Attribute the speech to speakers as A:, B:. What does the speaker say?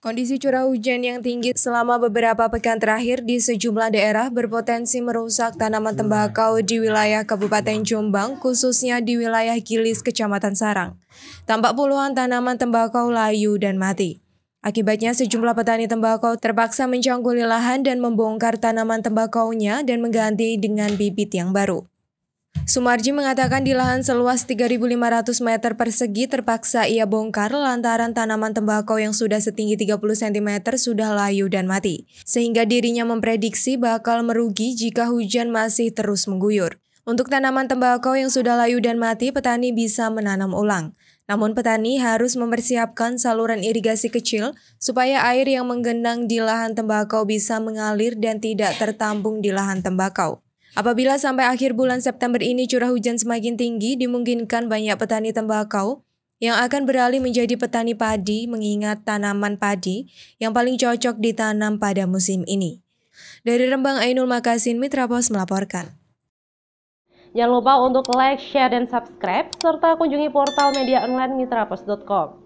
A: Kondisi curah hujan yang tinggi selama beberapa pekan terakhir di sejumlah daerah berpotensi merusak tanaman tembakau di wilayah Kabupaten Jombang, khususnya di wilayah Gilis, Kecamatan Sarang. Tampak puluhan tanaman tembakau layu dan mati. Akibatnya sejumlah petani tembakau terpaksa mencangkuli lahan dan membongkar tanaman tembakaunya dan mengganti dengan bibit yang baru. Sumarji mengatakan di lahan seluas 3.500 meter persegi terpaksa ia bongkar lantaran tanaman tembakau yang sudah setinggi 30 cm sudah layu dan mati, sehingga dirinya memprediksi bakal merugi jika hujan masih terus mengguyur. Untuk tanaman tembakau yang sudah layu dan mati, petani bisa menanam ulang. Namun petani harus mempersiapkan saluran irigasi kecil supaya air yang menggenang di lahan tembakau bisa mengalir dan tidak tertampung di lahan tembakau. Apabila sampai akhir bulan September ini curah hujan semakin tinggi, dimungkinkan banyak petani tembakau yang akan beralih menjadi petani padi mengingat tanaman padi yang paling cocok ditanam pada musim ini. Dari Rembang Ainul Makasin, Mitra Pos melaporkan. Jangan lupa untuk like, share, dan subscribe, serta kunjungi portal media online mitrapos.com.